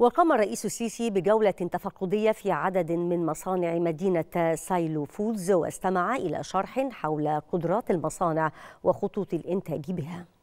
وقام الرئيس السيسي بجولة تفقدية في عدد من مصانع مدينة سايلو فودز واستمع إلى شرح حول قدرات المصانع وخطوط الإنتاج بها